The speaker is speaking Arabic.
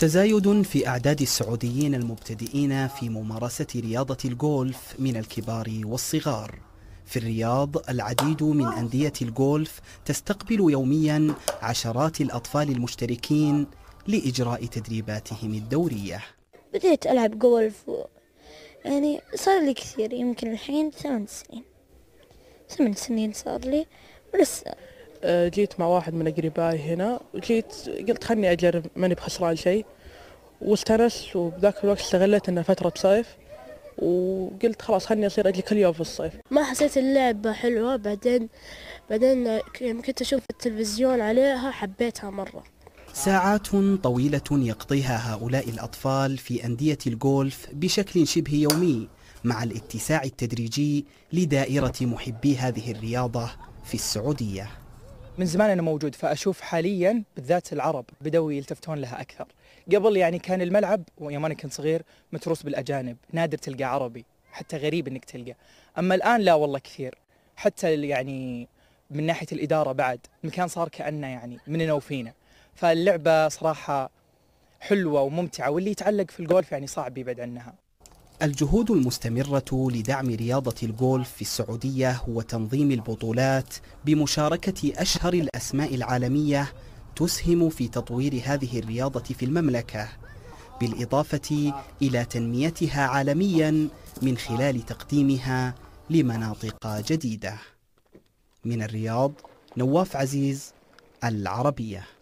تزايد في أعداد السعوديين المبتدئين في ممارسة رياضة الجولف من الكبار والصغار في الرياض العديد من أندية الجولف تستقبل يوميا عشرات الأطفال المشتركين لإجراء تدريباتهم الدورية بديت ألعب جولف و... يعني صار لي كثير يمكن الحين ثمان سنين ثمان سنين صار لي ولسه آه، جيت مع واحد من أقربائي هنا وجيت قلت خلني أجرب ماني بخسران شيء واستانست وبذاك الوقت استغلت إنه فترة صيف وقلت خلاص خلني أصير أجي كل يوم في الصيف ما حسيت اللعبة حلوة بعدين بعدين يوم كنت أشوف التلفزيون عليها حبيتها مرة ساعات طويلة يقضيها هؤلاء الأطفال في أندية الجولف بشكل شبه يومي مع الاتساع التدريجي لدائرة محبي هذه الرياضة في السعودية من زمان انا موجود فاشوف حاليا بالذات العرب بدوا يلتفتون لها اكثر قبل يعني كان الملعب ويوم انا كنت صغير متروس بالاجانب نادر تلقى عربي حتى غريب انك تلقى اما الان لا والله كثير حتى يعني من ناحيه الاداره بعد المكان صار كانه يعني مننا وفينا فاللعبه صراحه حلوه وممتعه واللي يتعلق في الجولف يعني صعب يبعد عنها الجهود المستمرة لدعم رياضة الجولف في السعودية وتنظيم البطولات بمشاركة أشهر الأسماء العالمية تسهم في تطوير هذه الرياضة في المملكة بالإضافة إلى تنميتها عالميا من خلال تقديمها لمناطق جديدة من الرياض نواف عزيز العربيه